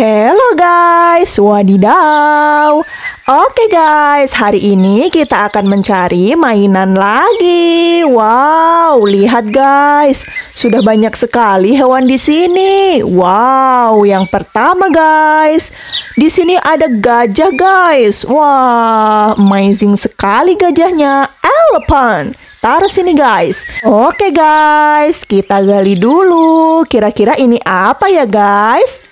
Hello guys, wadidaw Oke guys, hari ini kita akan mencari mainan lagi Wow, lihat guys Sudah banyak sekali hewan di sini Wow, yang pertama guys Di sini ada gajah guys wow, amazing sekali gajahnya Elephant Taruh sini guys Oke guys, kita gali dulu Kira-kira ini apa ya guys?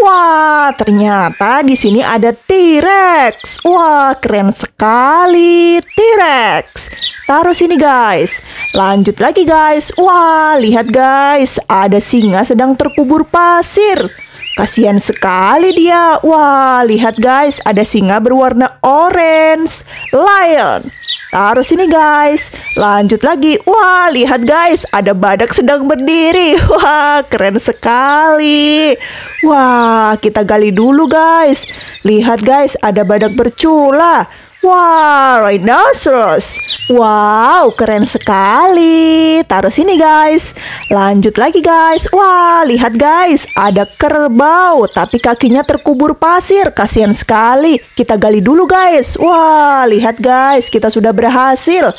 Wah, ternyata di sini ada T-Rex. Wah, keren sekali T-Rex. Taruh sini guys. Lanjut lagi guys. Wah, lihat guys, ada singa sedang terkubur pasir. Kasihan sekali dia. Wah, lihat guys, ada singa berwarna orange. Lion. Taruh sini guys. Lanjut lagi. Wah, lihat guys, ada badak sedang berdiri. Wah, keren sekali. Wah, kita gali dulu guys. Lihat guys, ada badak bercula. Wah, wow, rhinoceros. Wow, keren sekali. Taruh sini guys. Lanjut lagi guys. Wah, lihat guys. Ada kerbau, tapi kakinya terkubur pasir. Kasian sekali. Kita gali dulu guys. Wah, lihat guys. Kita sudah berhasil.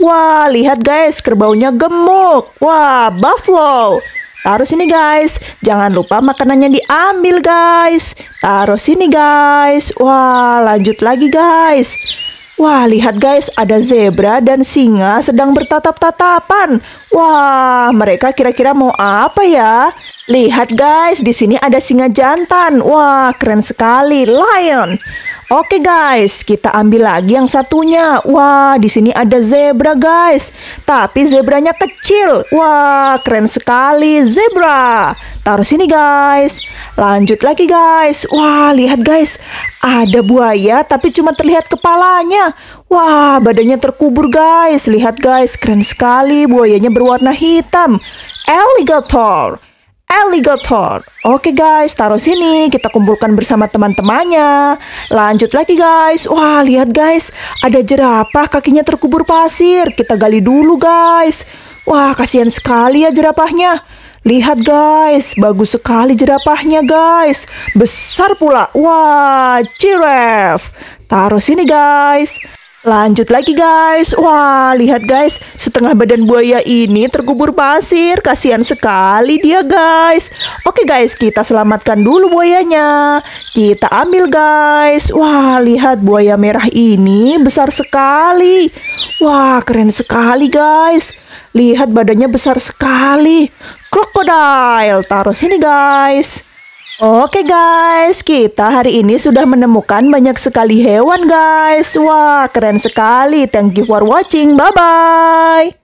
Wah, lihat guys. Kerbaunya gemuk. Wah, buffalo. Taruh sini guys. Jangan lupa makanannya diambil guys. Taruh sini guys. Wah, lanjut lagi guys. Wah, lihat guys, ada zebra dan singa sedang bertatap-tatapan. Wah, mereka kira-kira mau apa ya? Lihat guys, di sini ada singa jantan. Wah, keren sekali, lion. Oke guys, kita ambil lagi yang satunya. Wah, di sini ada zebra guys. Tapi zebranya kecil. Wah, keren sekali zebra. Taruh sini guys. Lanjut lagi guys. Wah, lihat guys. Ada buaya tapi cuma terlihat kepalanya. Wah, badannya terkubur guys. Lihat guys, keren sekali. Buayanya berwarna hitam. Alligator alligator. Oke guys, taruh sini, kita kumpulkan bersama teman-temannya. Lanjut lagi guys. Wah, lihat guys, ada jerapah kakinya terkubur pasir. Kita gali dulu guys. Wah, kasihan sekali ya jerapahnya. Lihat guys, bagus sekali jerapahnya guys. Besar pula. Wah, giraffe. Taruh sini guys. Lanjut lagi guys Wah lihat guys Setengah badan buaya ini terkubur pasir Kasian sekali dia guys Oke guys kita selamatkan dulu buayanya Kita ambil guys Wah lihat buaya merah ini besar sekali Wah keren sekali guys Lihat badannya besar sekali Krokodil taruh sini guys Oke guys, kita hari ini sudah menemukan banyak sekali hewan guys. Wah, keren sekali. Thank you for watching. Bye-bye.